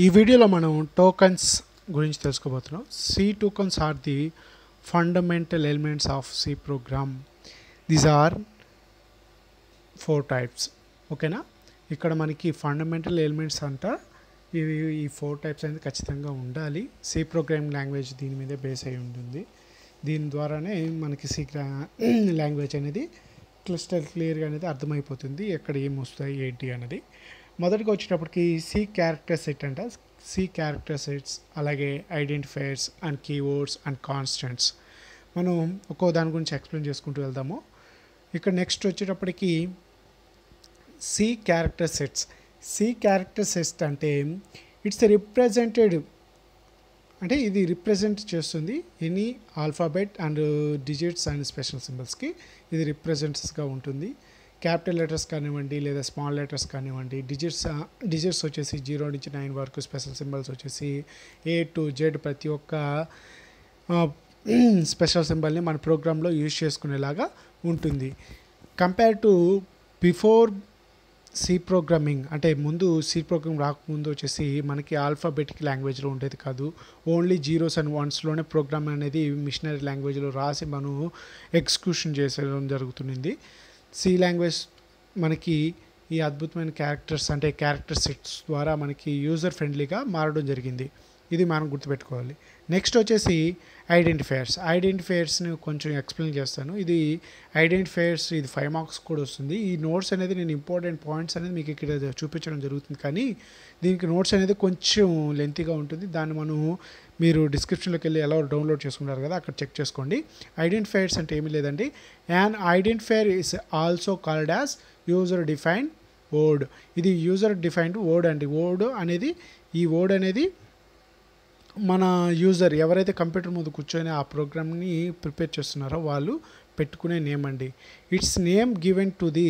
ఈ వీడియోలో మనం టోకన్స్ గురించి తెలుసుకోబోతున్నాం C tokens are the fundamental elements of C program these are four types ఓకేనా ఇక్కడ మనకి ఫండమెంటల్ ఎలిమెంట్స్ అంట ఇవి ఈ ఫోర్ టైప్స్ అనేది ఖచ్చితంగా ఉండాలి సి ప్రోగ్రామింగ్ లాంగ్వేజ్ దీని మీదే బేస్ అయి ఉంటుంది దీని ద్వారానే మనకి సి లాంగ్వేజ్ అనేది క్లిస్టల్ క్లియర్గా అనేది అర్థమైపోతుంది ఎక్కడ ఏం వస్తాయి ఏంటి అనేది మొదటిగా వచ్చేటప్పటికి సి క్యారెక్టర్ సెట్ అంట సి క్యారెక్టర్ సెట్స్ అలాగే identifiers and keywords and constants మనం ఒక్కో దాని గురించి ఎక్స్ప్లెయిన్ చేసుకుంటూ వెళ్దాము ఇక్కడ నెక్స్ట్ వచ్చేటప్పటికి C character sets C character sets అంటే ఇట్స్ రిప్రజెంటెడ్ అంటే ఇది రిప్రజెంట్ చేస్తుంది any alphabet and digits and special సింబల్స్కి ఇది రిప్రజెంట్స్గా ఉంటుంది క్యాపిటల్ లెటర్స్ కానివ్వండి లేదా స్మాల్ లెటర్స్ కానివ్వండి డిజిట్స్ డిజిట్స్ వచ్చేసి జీరో నుంచి నైన్ వరకు స్పెషల్ సింబల్స్ వచ్చేసి ఏ టు జెడ్ ప్రతి ఒక్క స్పెషల్ సింబల్ని మన ప్రోగ్రాంలో యూజ్ చేసుకునేలాగా ఉంటుంది compare to before C programming అంటే ముందు సి ప్రోగ్రామింగ్ రాకముందు వచ్చేసి మనకి ఆల్ఫాబెటిక్ లాంగ్వేజ్లో ఉండేది కాదు ఓన్లీ జీరోస్ అండ్ వన్స్లోనే ప్రోగ్రామ్ అనేది మిషనరీ లాంగ్వేజ్లో రాసి మనం ఎగ్జిక్యూషన్ చేసేయడం జరుగుతుంది సి లాంగ్వేజ్ మనకి ఈ అద్భుతమైన క్యారెక్టర్స్ అంటే క్యారెక్టర్ సెట్స్ ద్వారా మనకి యూజర్ ఫ్రెండ్లీగా మారడం జరిగింది ఇది మనం గుర్తుపెట్టుకోవాలి నెక్స్ట్ వచ్చేసి ఐడెంటిఫైయర్స్ ఐడెంటిఫైయర్స్ని కొంచెం ఎక్స్ప్లెయిన్ చేస్తాను ఇది ఐడెంటిఫైయర్స్ ఇది ఫైవ్ మార్క్స్ కూడా వస్తుంది ఈ నోట్స్ అనేది నేను ఇంపార్టెంట్ పాయింట్స్ అనేది మీకు ఇక్కడ చూపించడం జరుగుతుంది కానీ దీనికి నోట్స్ అనేది కొంచెం లెంతీగా ఉంటుంది దాన్ని మనం మీరు డిస్క్రిప్షన్లోకి వెళ్ళి ఎలా డౌన్లోడ్ చేసుకుంటారు కదా అక్కడ చెక్ చేసుకోండి ఐడెంటిఫైయర్స్ అంటే ఏమీ లేదండి an identifier is also called as user define word ఇది యూజర్ డిఫైన్డ్ వర్డ్ అండి వర్డ్ అనేది ఈ వర్డ్ అనేది మన యూజర్ ఎవరైతే కంప్యూటర్ ముందు కూర్చొని ఆ ప్రోగ్రామ్ని ప్రిపేర్ చేస్తున్నారో వాళ్ళు పెట్టుకునే నేమ్ అండి it's name given to the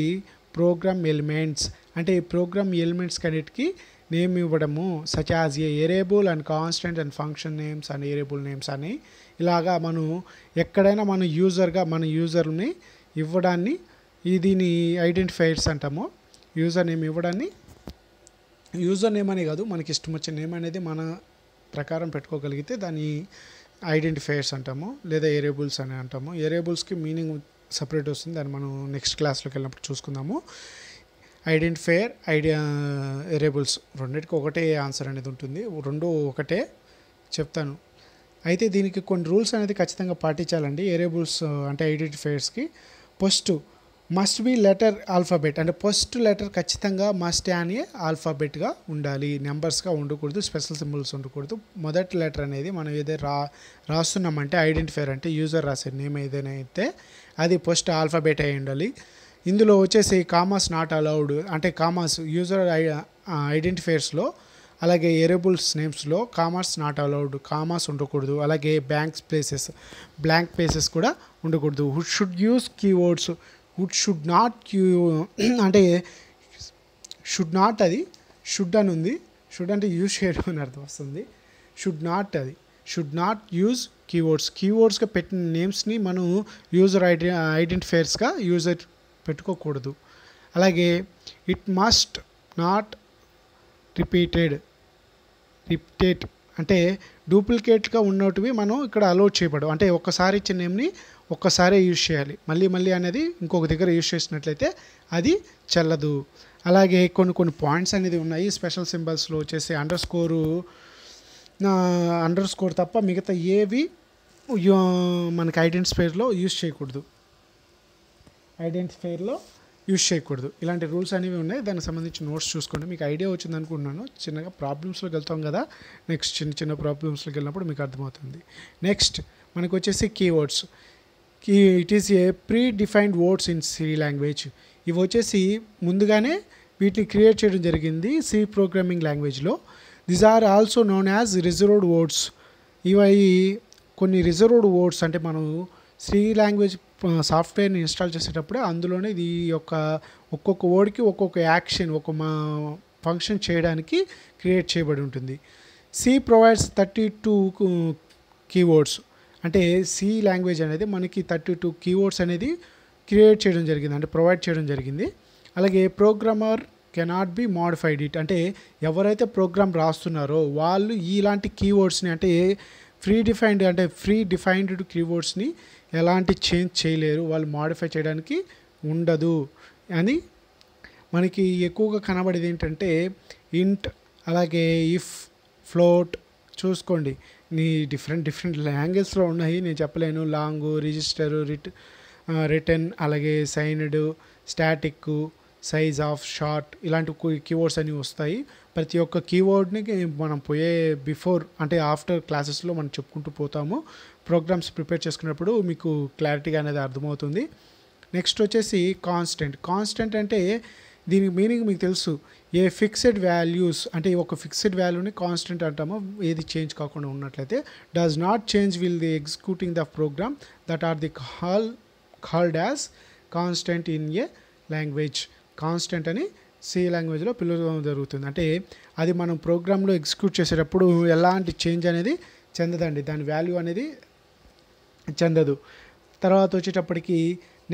program elements అంటే ఈ ప్రోగ్రామ్ ఎలిమెంట్స్ కన్నిటికి నేమ్ ఇవ్వడము such as a variable and constant and function names and variable names అని ఇలాగా మనం ఎక్కడైనా మన యూజర్గా మన యూజర్ని ఇవ్వడాన్ని దీని ఐడెంటిఫైర్స్ అంటాము యూజర్ నేమ్ ఇవ్వడాన్ని యూజర్ నేమ్ అనే కాదు మనకి ఇష్టం వచ్చే నేమ్ అనేది మన ప్రకారం పెట్టుకోగలిగితే దాన్ని ఐడెంటిఫైయర్స్ అంటాము లేదా ఏరియబుల్స్ అని అంటాము ఏరియబుల్స్కి మీనింగ్ సపరేట్ వస్తుంది దాన్ని మనం నెక్స్ట్ క్లాస్లోకి వెళ్ళినప్పుడు చూసుకుందాము ఐడెంటిఫైయర్ ఐడియా ఏరియబుల్స్ రెండింటికి ఒకటే ఆన్సర్ అనేది ఉంటుంది రెండు ఒకటే చెప్తాను అయితే దీనికి కొన్ని రూల్స్ అనేది ఖచ్చితంగా పాటించాలండి ఏరియబుల్స్ అంటే ఐడెంటిఫైయర్స్కి first must be letter alphabet అంటే ఫస్ట్ లెటర్ ఖచ్చితంగా మస్ట్ అని ఆల్ఫాబెట్గా ఉండాలి నెంబర్స్గా ఉండకూడదు స్పెషల్ సింబల్స్ ఉండకూడదు మొదటి లెటర్ అనేది మనం ఏదైతే రా రాస్తున్నామంటే ఐడెంటిఫైర్ అంటే యూజర్ రాసే నేమ్ ఏదైనా అయితే అది ఫస్ట్ ఆల్ఫాబెట్ అయి ఉండాలి ఇందులో వచ్చేసి కామర్స్ నాట్ అలౌడ్ అంటే కామర్స్ యూజర్ ఐడెంటిఫైర్స్లో అలాగే ఎరేబుల్స్ నేమ్స్లో కామర్స్ నాట్ అలౌడ్ కామర్స్ ఉండకూడదు అలాగే బ్యాంక్స్ ప్లేసెస్ బ్లాంక్ ప్లేసెస్ కూడా ఉండకూడదు should use keywords would should not you అంటే షుడ్ నాట్ అది షుడ్ అని ఉంది షుడ్ అంటే యూజ్ చేయడం అని అర్థం వస్తుంది షుడ్ నాట్ అది షుడ్ నాట్ యూజ్ కీవర్డ్స్ కీవర్డ్స్గా పెట్టిన నేమ్స్ని మనం యూజర్ ఐడి ఐడెంటిఫైర్స్గా యూజర్ పెట్టుకోకూడదు అలాగే it must not repeated repeated అంటే డూప్లికేట్గా ఉన్నటివి మనం ఇక్కడ అలౌట్ చేయబడవు అంటే ఒక్కసారి ఇచ్చిన నేమ్ని ఒక్కసారే యూజ్ చేయాలి మళ్ళీ మళ్ళీ అనేది ఇంకొక దగ్గర యూజ్ చేసినట్లయితే అది చల్లదు అలాగే కొన్ని కొన్ని పాయింట్స్ అనేది ఉన్నాయి స్పెషల్ సింబల్స్లో వచ్చేసి అండర్ స్కోరు అండర్ స్కోర్ తప్ప మిగతా ఏవి మనకి ఐడెంటిఫైర్లో యూజ్ చేయకూడదు ఐడెంటిఫైర్లో యూజ్ చేయకూడదు ఇలాంటి రూల్స్ అనేవి ఉన్నాయి దానికి సంబంధించి నోట్స్ చూసుకోండి మీకు ఐడియా వచ్చింది అనుకుంటున్నాను చిన్నగా ప్రాబ్లమ్స్లోకి వెళ్తాం కదా నెక్స్ట్ చిన్న చిన్న ప్రాబ్లమ్స్లోకి వెళ్ళినప్పుడు మీకు అర్థమవుతుంది నెక్స్ట్ మనకు వచ్చేసి keywords it is a predefined words in C language ఇవి వచ్చేసి ముందుగానే వీటిని క్రియేట్ చేయడం జరిగింది సి ప్రోగ్రామింగ్ లాంగ్వేజ్లో this are also known as reserved words ఇవి కొన్ని రిజర్వ్డ్ వర్డ్స్ అంటే మనం సి లాంగ్వేజ్ సాఫ్ట్వేర్ని ఇన్స్టాల్ చేసేటప్పుడే అందులోనే ఇది యొక్క ఒక్కొక్క వర్డ్కి ఒక్కొక్క యాక్షన్ ఒక మా ఫంక్షన్ చేయడానికి క్రియేట్ చేయబడి ఉంటుంది C provides thirty two keywords అంటే సి లాంగ్వేజ్ అనేది మనకి థర్టీ టూ కీవర్డ్స్ అనేది క్రియేట్ చేయడం జరిగింది అంటే ప్రొవైడ్ చేయడం జరిగింది అలాగే programmer cannot be modified it అంటే ఎవరైతే ప్రోగ్రామ్ రాస్తున్నారో వాళ్ళు ఇలాంటి కీవర్డ్స్ని అంటే ఫ్రీ డిఫైన్డ్ అంటే ఫ్రీ డిఫైన్డ్ కీవర్డ్స్ని ఎలాంటి చేంజ్ చేయలేరు వాళ్ళు మాడిఫై చేయడానికి ఉండదు అని మనకి ఎక్కువగా కనబడేది ఏంటంటే ఇంట్ అలాగే ఇఫ్ ఫ్లోట్ చూసుకోండి నీ డిఫరెంట్ డిఫరెంట్ లాంగ్వేజ్లో ఉన్నాయి నేను చెప్పలేను లాంగు రిజిస్టరు రిట్ రిటర్న్ అలాగే signed static size of short ఇలాంటి కీవర్డ్స్ అన్నీ వస్తాయి ప్రతి ఒక్క కీవర్డ్ని మనం పోయే బిఫోర్ అంటే ఆఫ్టర్ క్లాసెస్లో మనం చెప్పుకుంటూ పోతాము ప్రోగ్రామ్స్ ప్రిపేర్ చేసుకున్నప్పుడు మీకు క్లారిటీగా అనేది అర్థమవుతుంది నెక్స్ట్ వచ్చేసి కాన్స్టెంట్ కాన్స్టెంట్ అంటే దీనికి మీనింగ్ మీకు తెలుసు ఏ ఫిక్స్డ్ వాల్యూస్ అంటే ఒక ఫిక్స్డ్ వాల్యూని కాన్స్టెంట్ అంటామో ఏది చేంజ్ కాకుండా ఉన్నట్లయితే does not change will the executing the program that are the call called as constant in a language constant అని సి లాంగ్వేజ్లో పిలవడం జరుగుతుంది అంటే అది మనం ప్రోగ్రాంలో ఎగ్జిక్యూట్ చేసేటప్పుడు ఎలాంటి చేంజ్ అనేది చెందదండి దాని వాల్యూ అనేది చెందదు తర్వాత వచ్చేటప్పటికి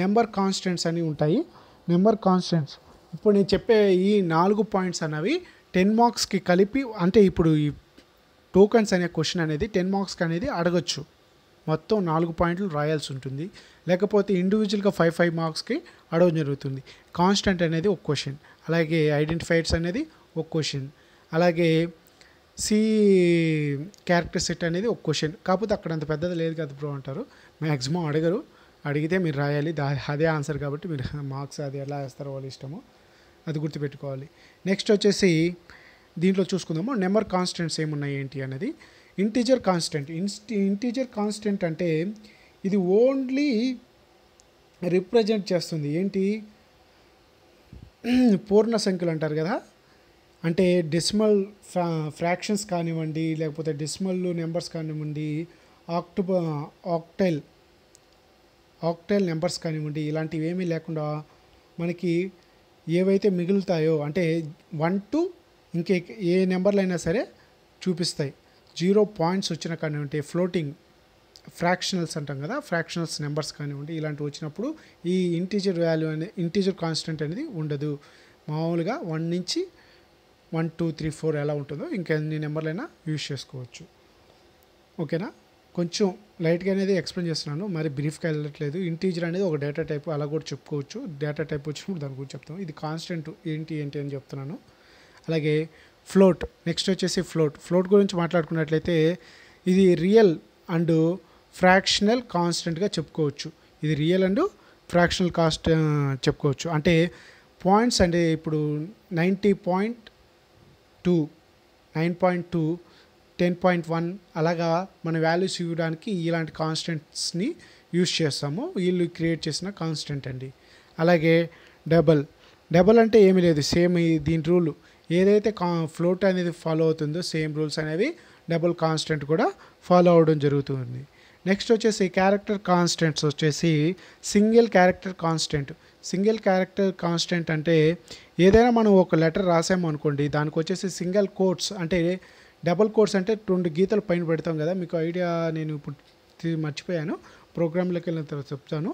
నెంబర్ కాన్స్టెంట్స్ అని ఉంటాయి నెంబర్ కాన్స్టెంట్స్ ఇప్పుడు నేను చెప్పే ఈ నాలుగు పాయింట్స్ అన్నవి టెన్ మార్క్స్కి కలిపి అంటే ఇప్పుడు ఈ టోకన్స్ అనే క్వశ్చన్ అనేది టెన్ మార్క్స్కి అనేది అడగచ్చు మొత్తం నాలుగు పాయింట్లు రాయాల్సి ఉంటుంది లేకపోతే ఇండివిజువల్గా ఫైవ్ ఫైవ్ మార్క్స్కి అడగడం జరుగుతుంది కాన్స్టెంట్ అనేది ఒక క్వశ్చన్ అలాగే ఐడెంటిఫైడ్స్ అనేది ఒక క్వశ్చన్ అలాగే సి క్యారెక్టర్ సెట్ అనేది ఒక క్వశ్చన్ కాకపోతే అక్కడ అంత పెద్దది లేదు కదా బ్రో అంటారు మ్యాక్సిమం అడగరు అడిగితే మీరు రాయాలి దా అదే ఆన్సర్ కాబట్టి మీరు మార్క్స్ అది ఎలా వేస్తారో వాళ్ళు ఇష్టమో అది గుర్తుపెట్టుకోవాలి నెక్స్ట్ వచ్చేసి దీంట్లో చూసుకుందాము నెంబర్ కాన్స్టెంట్స్ ఏమున్నాయి ఏంటి అనేది ఇంటీజర్ కాన్స్టెంట్ ఇంటీజర్ కాన్స్టెంట్ అంటే ఇది ఓన్లీ రిప్రజెంట్ చేస్తుంది ఏంటి పూర్ణ సంఖ్యలు అంటారు కదా అంటే డెసిమల్ ఫ్రాక్షన్స్ కానివ్వండి లేకపోతే డెసిమల్ నెంబర్స్ కానివ్వండి ఆక్టుబ ఆక్టైల్ ఆక్టైల్ నెంబర్స్ కానివ్వండి ఇలాంటివి ఏమీ లేకుండా మనకి ఏవైతే మిగులుతాయో అంటే వన్ టు ఇంకే ఏ నెంబర్లు అయినా సరే చూపిస్తాయి జీరో పాయింట్స్ వచ్చిన కానివ్వండి ఫ్లోటింగ్ ఫ్రాక్షనల్స్ అంటాం కదా ఫ్రాక్షనల్స్ నెంబర్స్ కానివ్వండి ఇలాంటివి వచ్చినప్పుడు ఈ ఇంటీజర్ వాల్యూ అనే ఇంటీజర్ కాన్స్టెంట్ అనేది ఉండదు మామూలుగా వన్ నుంచి వన్ టూ త్రీ ఫోర్ ఎలా ఉంటుందో ఇంకెన్ని నెంబర్లైనా యూజ్ చేసుకోవచ్చు ఓకేనా కొంచెం లైట్గా అనేది ఎక్స్ప్లెయిన్ చేస్తున్నాను మరి బ్రీఫ్గా వెళ్ళట్లేదు ఇంటీజర్ అనేది ఒక డేటా టైప్ అలా కూడా చెప్పుకోవచ్చు డేటా టైప్ వచ్చినప్పుడు దాని గురించి చెప్తాం ఇది కాన్స్టెంట్ ఏంటి ఏంటి అని చెప్తున్నాను అలాగే ఫ్లోట్ నెక్స్ట్ వచ్చేసి ఫ్లోట్ ఫ్లోట్ గురించి మాట్లాడుకున్నట్లయితే ఇది రియల్ అండ్ ఫ్రాక్షనల్ కాన్స్టెంట్గా చెప్పుకోవచ్చు ఇది రియల్ అండ్ ఫ్రాక్షనల్ కాస్ట్ చెప్పుకోవచ్చు అంటే పాయింట్స్ అంటే ఇప్పుడు ninety point two nine point two ten point one అలాగా మన వాల్యూస్ ఇవ్వడానికి ఇలాంటి కాన్స్టెంట్స్ని యూజ్ చేస్తాము వీళ్ళు క్రియేట్ చేసిన కాన్స్టెంట్ అండి అలాగే డబల్ డబల్ అంటే ఏమీ లేదు సేమ్ దీని రూల్ ఏదైతే కా ఫ్లోట్ అనేది ఫాలో అవుతుందో సేమ్ రూల్స్ అనేవి డబల్ కాన్స్టెంట్ కూడా ఫాలో అవ్వడం జరుగుతుంది నెక్స్ట్ వచ్చేసి క్యారెక్టర్ కాన్స్టెంట్స్ వచ్చేసి single character constant single character constant అంటే ఏదైనా మనం ఒక లెటర్ రాసాము అనుకోండి దానికి వచ్చేసి సింగిల్ కోట్స్ అంటే డబల్ కోర్స్ అంటే రెండు గీతలు పైన పెడతాం కదా మీకు ఐడియా నేను ఇప్పుడు మర్చిపోయాను ప్రోగ్రాంలోకి వెళ్ళిన తర్వాత చెప్తాను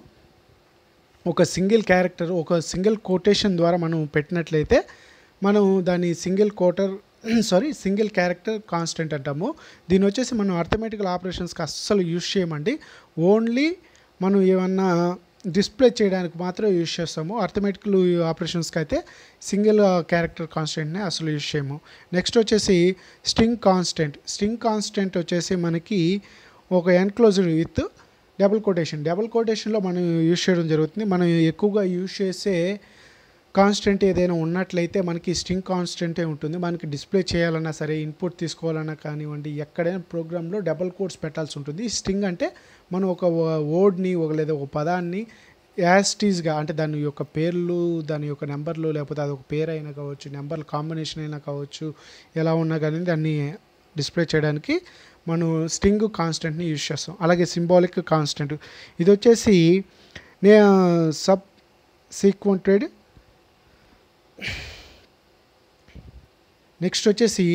ఒక సింగిల్ క్యారెక్టర్ ఒక సింగిల్ కోటేషన్ ద్వారా మనం పెట్టినట్లయితే మనం దాని single quote sorry single character constant అంటాము దీని వచ్చేసి మనం అర్థమెటికల్ ఆపరేషన్స్కి అస్సలు యూజ్ చేయమండి ఓన్లీ మనం ఏమన్నా డిస్ప్లే చేయడానికి మాత్రం యూజ్ చేస్తాము అర్థమెటికల్ ఆపరేషన్స్కి అయితే సింగిల్ క్యారెక్టర్ కాన్స్టెంట్ని అసలు యూజ్ చేయము నెక్స్ట్ వచ్చేసి స్ట్రింగ్ కాన్స్టెంట్ స్ట్రింగ్ కాన్స్టెంట్ వచ్చేసి మనకి ఒక enclosed with double quotation double కోటేషన్లో మనం యూజ్ చేయడం జరుగుతుంది మనం ఎక్కువగా యూజ్ చేసే కాన్స్టెంట్ ఏదైనా ఉన్నట్లయితే మనకి స్ట్రింగ్ కాన్స్టెంటే ఉంటుంది మనకి డిస్ప్లే చేయాలన్నా సరే ఇన్పుట్ తీసుకోవాలన్నా కానివ్వండి ఎక్కడైనా ప్రోగ్రాంలో డబల్ కోడ్స్ పెట్టాల్సి ఉంటుంది స్ట్రింగ్ అంటే మనం ఒక వర్డ్ని ఒక లేదా ఒక పదాన్ని యాస్టీజ్గా అంటే దాని యొక్క పేర్లు దాని యొక్క నెంబర్లు లేకపోతే అది ఒక పేరు అయినా కావచ్చు నెంబర్ల కాంబినేషన్ అయినా కావచ్చు ఎలా ఉన్నా కానీ దాన్ని డిస్ప్లే చేయడానికి మనం స్ట్రింగ్ కాన్స్టెంట్ని యూజ్ చేస్తాం అలాగే సింబాలిక్ కాన్స్టెంట్ ఇది వచ్చేసి నే సబ్ సీక్వెంటెడ్ నెక్స్ట్ వచ్చేసి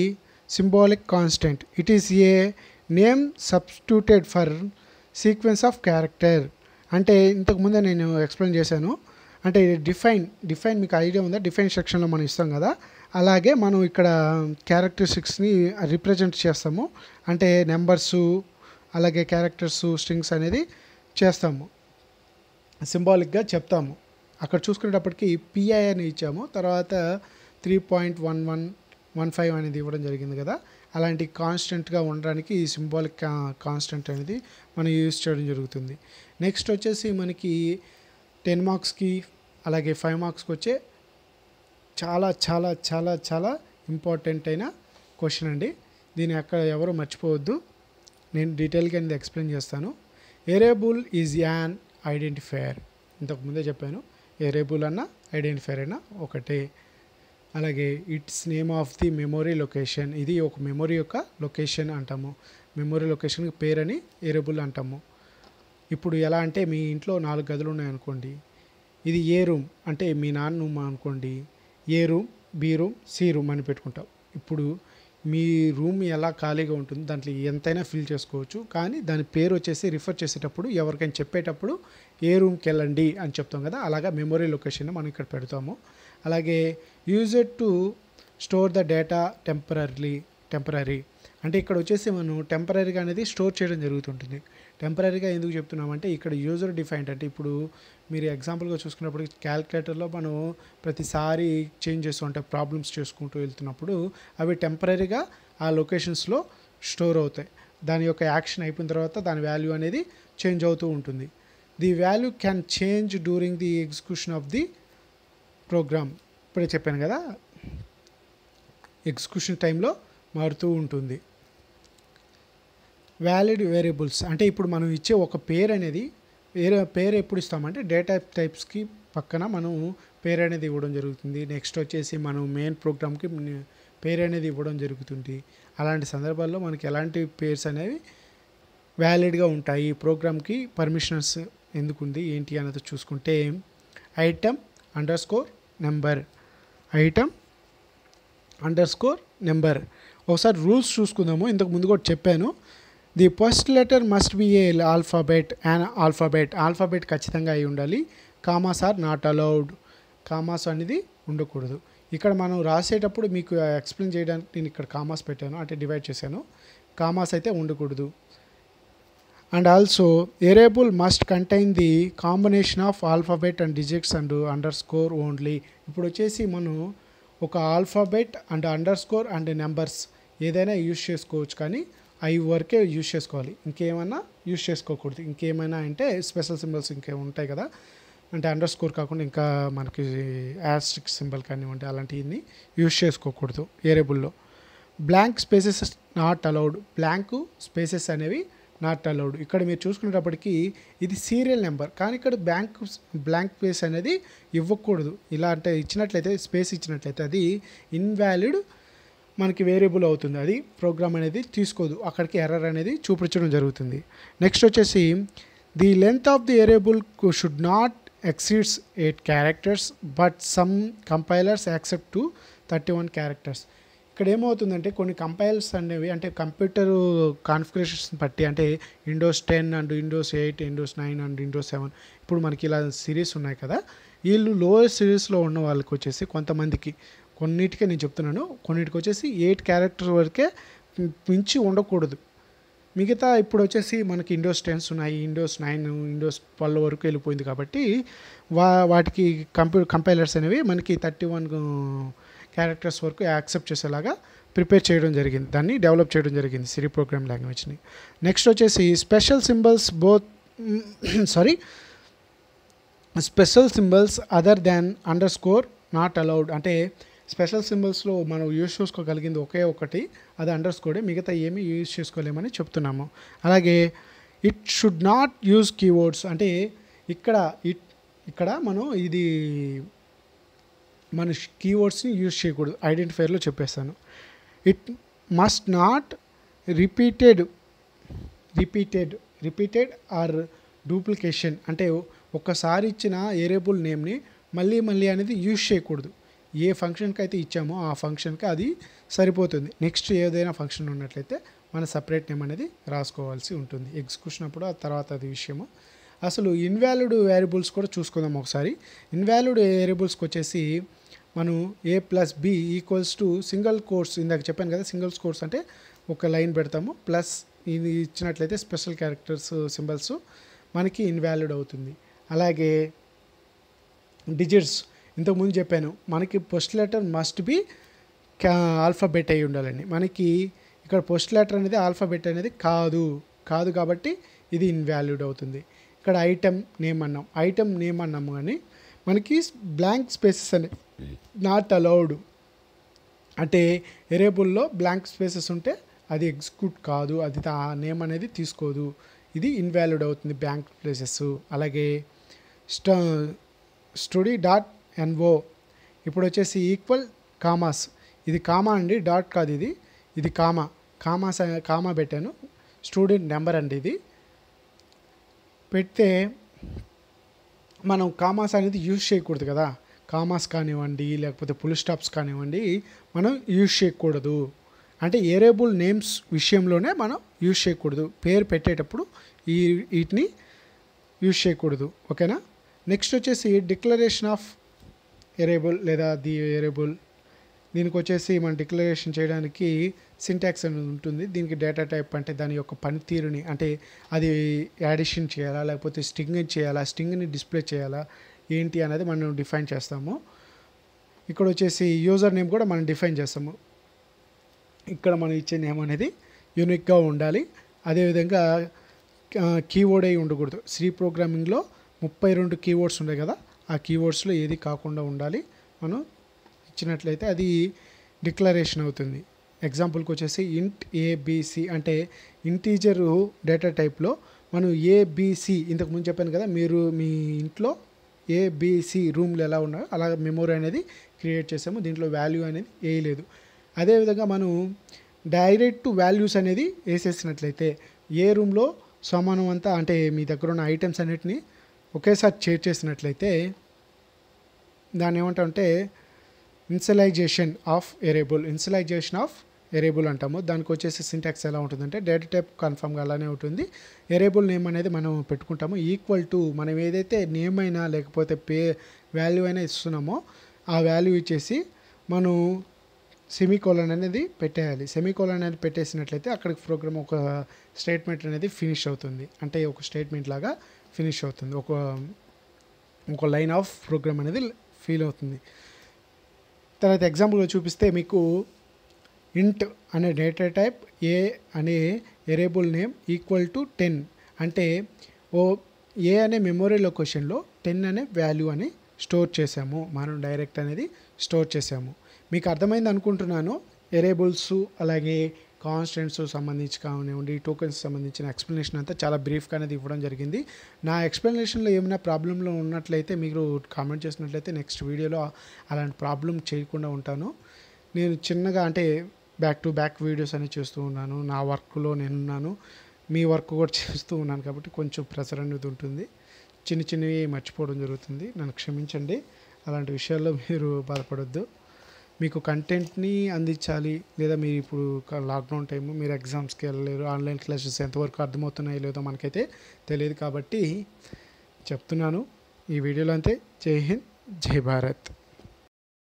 symbolic constant it is a name substituted for sequence of character అంటే ఇంతకుముందే నేను ఎక్స్ప్లెయిన్ చేశాను అంటే డిఫైన్ డిఫైన్ మీకు ఐడియా ఉందా డిఫైన్ సెక్షన్లో మనం ఇస్తాం కదా అలాగే మనం ఇక్కడ క్యారెక్టరిస్టిక్స్ని రిప్రజెంట్ చేస్తాము అంటే నెంబర్సు అలాగే క్యారెక్టర్సు స్ట్రింగ్స్ అనేది చేస్తాము సింబాలిక్గా చెప్తాము అక్కడ చూసుకునేటప్పటికి పిఐ అని ఇచ్చాము తర్వాత three point one one one five అనేది ఇవ్వడం జరిగింది కదా అలాంటి కాన్స్టెంట్గా ఉండడానికి ఈ సింబాలిక్ కాన్స్టెంట్ అనేది మనం యూజ్ చేయడం జరుగుతుంది నెక్స్ట్ వచ్చేసి మనకి టెన్ మార్క్స్కి అలాగే ఫైవ్ మార్క్స్కి వచ్చే చాలా చాలా చాలా చాలా ఇంపార్టెంట్ అయిన క్వశ్చన్ అండి దీన్ని అక్కడ ఎవరు మర్చిపోవద్దు నేను డీటెయిల్గా అనేది ఎక్స్ప్లెయిన్ చేస్తాను ఏరేబుల్ ఈజ్ యాన్ ఐడెంటిఫైయర్ ఇంతకుముందే చెప్పాను ఎరేబుల్ అన్న ఐడెంటిఫైర్ అయినా ఒకటే అలాగే it's name of the memory location ఇది ఒక మెమొరీ యొక్క లొకేషన్ అంటాము మెమొరీ లొకేషన్ పేరని ఎరేబుల్ అంటాము ఇప్పుడు ఎలా అంటే మీ ఇంట్లో నాలుగు గదులు ఉన్నాయనుకోండి ఇది ఏ రూమ్ అంటే మీ నాన్న రూమ్ అనుకోండి A room B room C room అని పెట్టుకుంటాం ఇప్పుడు మీ రూమ్ ఎలా ఖాళీగా ఉంటుంది దాంట్లో ఎంతైనా ఫిల్ చేసుకోవచ్చు కానీ దాని పేరు వచ్చేసి రిఫర్ చేసేటప్పుడు ఎవరికైనా చెప్పేటప్పుడు ఏ రూమ్కి వెళ్ళండి అని చెప్తాం కదా అలాగా మెమొరీ లొకేషన్ మనం ఇక్కడ పెడతాము అలాగే user to store the data temporary temporary అంటే ఇక్కడ వచ్చేసి మనం టెంపరీగా అనేది స్టోర్ చేయడం జరుగుతుంటుంది టెంపరీగా ఎందుకు చెప్తున్నామంటే ఇక్కడ యూజర్ డిఫైన్డ్ అంటే ఇప్పుడు మీరు ఎగ్జాంపుల్గా చూసుకున్నప్పుడు క్యాల్కులేటర్లో మనం ప్రతిసారి చేంజ్ చేస్తూ అంటే ప్రాబ్లమ్స్ చేసుకుంటూ వెళ్తున్నప్పుడు అవి టెంపరీగా ఆ లొకేషన్స్లో స్టోర్ అవుతాయి దాని యొక్క యాక్షన్ అయిపోయిన తర్వాత దాని వాల్యూ అనేది చేంజ్ అవుతూ ఉంటుంది the value can change during the execution of the program ఇప్పుడే చెప్పాను కదా ఎగ్జిక్యూషన్ టైంలో మారుతూ ఉంటుంది వ్యాలిడ్ వేరియబుల్స్ అంటే ఇప్పుడు మనం ఇచ్చే ఒక పేరు అనేది వేరే పేరు ఎప్పుడు ఇస్తామంటే డేటా టైప్స్కి పక్కన మనం పేరు అనేది ఇవ్వడం జరుగుతుంది నెక్స్ట్ వచ్చేసి మనం మెయిన్ ప్రోగ్రామ్కి పేరు అనేది ఇవ్వడం జరుగుతుంది అలాంటి సందర్భాల్లో మనకి ఎలాంటి పేర్స్ అనేవి వ్యాలిడ్గా ఉంటాయి ఈ ప్రోగ్రామ్కి పర్మిషన్స్ ఎందుకుంది ఏంటి అన్నది చూసుకుంటే item underscore number item underscore number ఒకసారి రూల్స్ చూసుకుందాము ఇంతకు ముందు కూడా చెప్పాను the first letter must be a alphabet and alphabet alphabet ఖచ్చితంగా అయి ఉండాలి commas are not allowed commas అనేది ఉండకూడదు ఇక్కడ మనం రాసేటప్పుడు మీకు ఎక్స్ప్లెయిన్ చేయడానికి నేను ఇక్కడ కామాస్ పెట్టాను అంటే డివైడ్ చేశాను కామాస్ అయితే ఉండకూడదు and also variable must contain the combination of alphabet and digits and underscore only ఇప్పుడు వచ్చేసి మనం ఒక alphabet and underscore and numbers ఏదైనా యూజ్ చేసుకోవచ్చు కానీ అవి వరకే యూజ్ చేసుకోవాలి ఇంకేమైనా యూజ్ చేసుకోకూడదు ఇంకేమైనా అంటే స్పెషల్ సింబల్స్ ఇంకేమి ఉంటాయి కదా అంటే అండర్ స్కోర్ కాకుండా ఇంకా మనకి యాస్ట్రిక్ సింబల్ కానివ్వండి అలాంటివి యూజ్ చేసుకోకూడదు ఏరేబుల్లో blank spaces not allowed blank spaces అనేవి నాట్ అలౌడ్ ఇక్కడ మీరు చూసుకునేటప్పటికీ ఇది సీరియల్ నెంబర్ కానీ ఇక్కడ బ్యాంక్ బ్లాంక్ స్పేస్ అనేది ఇవ్వకూడదు ఇలా అంటే ఇచ్చినట్లయితే స్పేస్ ఇచ్చినట్లయితే అది ఇన్వాలిడ్ మనకి వేరియబుల్ అవుతుంది అది ప్రోగ్రామ్ అనేది తీసుకోదు అక్కడికి ఎర్రర్ అనేది చూపించడం జరుగుతుంది నెక్స్ట్ వచ్చేసి the length of the variable should not exceeds eight characters but some compilers accept to thirty one characters ఇక్కడ ఏమవుతుందంటే కొన్ని కంపైల్స్ అనేవి అంటే కంప్యూటర్ కాన్ఫిగరేషన్స్ బట్టి అంటే Windows ten and Windows eight Windows nine and Windows seven ఇప్పుడు మనకి ఇలా సిరీస్ ఉన్నాయి కదా వీళ్ళు లోయర్ సిరీస్లో ఉన్న వాళ్ళకి వచ్చేసి కొంతమందికి కొన్నిటికే నేను చెప్తున్నాను కొన్నిటికి వచ్చేసి ఎయిట్ క్యారెక్టర్ వరకే మించి ఉండకూడదు మిగతా ఇప్పుడు వచ్చేసి మనకి ఇండోస్ టెన్స్ ఉన్నాయి ఇండోస్ నైన్ ఇండోస్ ట్వెల్వ్ వరకు వెళ్ళిపోయింది కాబట్టి వా వాటికి కంప్యూ కంపైలర్స్ అనేవి మనకి థర్టీ వన్ క్యారెక్టర్స్ వరకు యాక్సెప్ట్ చేసేలాగా ప్రిపేర్ చేయడం జరిగింది దాన్ని డెవలప్ చేయడం జరిగింది సిరి ప్రోగ్రామ్ లాంగ్వేజ్ని నెక్స్ట్ వచ్చేసి special symbols both sorry special symbols other than underscore not allowed అంటే స్పెషల్ సింబల్స్లో మనం యూజ్ చేసుకోగలిగింది ఒకే ఒకటి అది అండర్ స్కోడే మిగతా ఏమీ యూజ్ చేసుకోలేమని చెప్తున్నాము అలాగే it should not use keywords అంటే ఇక్కడ ఇట్ ఇక్కడ మనం ఇది మన కీవర్డ్స్ని యూజ్ చేయకూడదు ఐడెంటిఫైర్లో చెప్పేస్తాను it must not repeated repeated repeated or duplication అంటే ఒక్కసారి ఇచ్చిన ఏరేబుల్ నేమ్ని మళ్ళీ మళ్ళీ అనేది యూజ్ చేయకూడదు ఏ ఫంక్షన్కి అయితే ఇచ్చామో ఆ ఫంక్షన్కి అది సరిపోతుంది నెక్స్ట్ ఏదైనా ఫంక్షన్ ఉన్నట్లయితే మన సపరేట్ నేమ్ అనేది రాసుకోవాల్సి ఉంటుంది ఎగ్జిక్యూషన్ అప్పుడు ఆ తర్వాత అది విషయము అసలు ఇన్వాలిడ్ వేరియబుల్స్ కూడా చూసుకుందాం ఒకసారి ఇన్వాలిడ్ వేరియబుల్స్కి వచ్చేసి మనం A plus B equals to single quotes ఇందాక చెప్పాను కదా సింగిల్ కోర్స్ అంటే ఒక లైన్ పెడతాము ప్లస్ ఇది ఇచ్చినట్లయితే స్పెషల్ క్యారెక్టర్స్ సింబల్స్ మనకి ఇన్వాలిడ్ అవుతుంది అలాగే డిజిట్స్ ఇంతకుముందు చెప్పాను మనకి post letter must be alphabet అయి ఉండాలండి మనకి ఇక్కడ పోస్ట్ లెటర్ అనేది ఆల్ఫాబెట్ అనేది కాదు కాదు కాబట్టి ఇది ఇన్వాల్యూడ్ అవుతుంది ఇక్కడ ఐటెం నేమ్ అన్నాం ఐటెం నేమ్ అన్నాము కానీ మనకి బ్లాంక్ స్పేసెస్ అనే నాట్ అలౌడ్ అంటే ఎరేబుల్లో బ్లాంక్ స్పేసెస్ ఉంటే అది ఎగ్జిక్యూట్ కాదు అది ఆ నేమ్ అనేది తీసుకోదు ఇది ఇన్వాల్యూడ్ అవుతుంది బ్యాంక్ ప్లేసెస్ అలాగే స్టడీ డాట్ ఎన్ఓ ఓ ఇప్పుడు వచ్చేసి ఈక్వల్ కామాస్ ఇది కామా అండి డాట్ కాదు ఇది ఇది కామా కామాస్ కామా పెట్టాను స్టూడెంట్ నెంబర్ అండి ఇది పెడితే మనం కామాస్ అనేది యూజ్ చేయకూడదు కదా కామాస్ కానివ్వండి లేకపోతే పుల్ స్టాప్స్ కానివ్వండి మనం యూజ్ చేయకూడదు అంటే ఏరేబుల్ నేమ్స్ విషయంలోనే మనం యూజ్ చేయకూడదు పేరు పెట్టేటప్పుడు ఈ వీటిని యూజ్ చేయకూడదు ఓకేనా నెక్స్ట్ వచ్చేసి డిక్లరేషన్ ఆఫ్ ఎరేబుల్ లేదా ది ఎరేబుల్ దీనికి వచ్చేసి మనం డిక్లరేషన్ చేయడానికి సింటాక్స్ అనేది ఉంటుంది దీనికి డేటా టైప్ అంటే దాని యొక్క పనితీరుని అంటే అది యాడిషన్ చేయాలా లేకపోతే స్టింగ్ చేయాలా స్టింగ్ని డిస్ప్లే చేయాలా ఏంటి అనేది మనం డిఫైన్ చేస్తాము ఇక్కడ వచ్చేసి యూజర్ నేమ్ కూడా మనం డిఫైన్ చేస్తాము ఇక్కడ మనం ఇచ్చే నేమ్ అనేది యూనిక్గా ఉండాలి అదేవిధంగా కీవర్డ్ అయి ఉండకూడదు సి ప్రోగ్రామింగ్లో ముప్పై రెండు కీవర్డ్స్ ఉన్నాయి కదా ఆ కీవర్డ్స్లో ఏది కాకుండా ఉండాలి మనం ఇచ్చినట్లయితే అది డిక్లరేషన్ అవుతుంది ఎగ్జాంపుల్కి వచ్చేసి ఇంట్ ఏబిసి అంటే ఇంటీజర్ డేటా టైప్లో మనం ఏబిసి ఇంతకుముందు చెప్పాను కదా మీరు మీ ఇంట్లో ఏబిసి రూమ్లు ఎలా ఉన్నాయో అలా మెమొరీ అనేది క్రియేట్ చేసాము దీంట్లో వాల్యూ అనేది వేయలేదు అదేవిధంగా మనం డైరెక్ట్ వాల్యూస్ అనేది వేసేసినట్లయితే ఏ రూమ్లో సమానం అంతా అంటే మీ దగ్గర ఉన్న ఐటమ్స్ అన్నిటిని ఒకేసారి చేర్ చేసినట్లయితే దాన్ని ఏమంటామంటే ఇన్సలైజేషన్ ఆఫ్ ఎరేబుల్ ఇన్సలైజేషన్ ఆఫ్ ఎరేబుల్ అంటాము దానికి వచ్చేసి సింటాక్స్ ఎలా ఉంటుందంటే డేటా టైప్ కన్ఫామ్గా అలానే ఉంటుంది ఎరేబుల్ నేమ్ అనేది మనం పెట్టుకుంటాము ఈక్వల్ టు మనం ఏదైతే నేమ్ అయినా లేకపోతే పే వాల్యూ అయినా ఇస్తున్నామో ఆ వాల్యూ ఇచ్చేసి మనం సెమీకోలన్ అనేది పెట్టేయాలి సెమీకోలన్ అనేది పెట్టేసినట్లయితే అక్కడికి ప్రోగ్రామ్ ఒక స్టేట్మెంట్ అనేది ఫినిష్ అవుతుంది అంటే ఒక స్టేట్మెంట్ లాగా ఫినిష్ అవుతుంది ఒక ఒక లైన్ ఆఫ్ ప్రోగ్రామ్ అనేది ఫీల్ అవుతుంది తర్వాత ఎగ్జాంపుల్గా చూపిస్తే మీకు ఇంట్ అనే డేటా టైప్ ఏ అనే variable name equal to ten అంటే ఓ ఏ అనే మెమొరీ లొకేషన్లో టెన్ అనే వాల్యూ అని స్టోర్ చేసాము మనం డైరెక్ట్ అనేది స్టోర్ చేసాము మీకు అర్థమైంది అనుకుంటున్నాను ఎరేబుల్స్ అలాగే కాన్స్టెంట్స్ సంబంధించి కానివ్వండి టోకెన్స్ సంబంధించిన ఎక్స్ప్లెనేషన్ అంతా చాలా బ్రీఫ్గా అనేది ఇవ్వడం జరిగింది నా ఎక్స్ప్లెనేషన్లో ఏమైనా ప్రాబ్లంలో ఉన్నట్లయితే మీరు కామెంట్ చేసినట్లయితే నెక్స్ట్ వీడియోలో అలాంటి ప్రాబ్లం చేయకుండా ఉంటాను నేను చిన్నగా అంటే బ్యాక్ టు బ్యాక్ వీడియోస్ అనేవి చేస్తూ ఉన్నాను నా వర్క్లో నేనున్నాను మీ వర్క్ కూడా చేస్తూ ఉన్నాను కాబట్టి కొంచెం ప్రెషర్ అనేది ఉంటుంది చిన్న చిన్నవి మర్చిపోవడం జరుగుతుంది నన్ను క్షమించండి అలాంటి విషయాల్లో మీరు బాధపడొద్దు మీకు కంటెంట్ని అందించాలి లేదా మీరు ఇప్పుడు లాక్డౌన్ టైము మీరు ఎగ్జామ్స్కి వెళ్ళలేరు ఆన్లైన్ క్లాసెస్ ఎంతవరకు అర్థమవుతున్నాయో లేదో మనకైతే తెలియదు కాబట్టి చెప్తున్నాను ఈ వీడియోలో అంతే జై హింద్ జై భారత్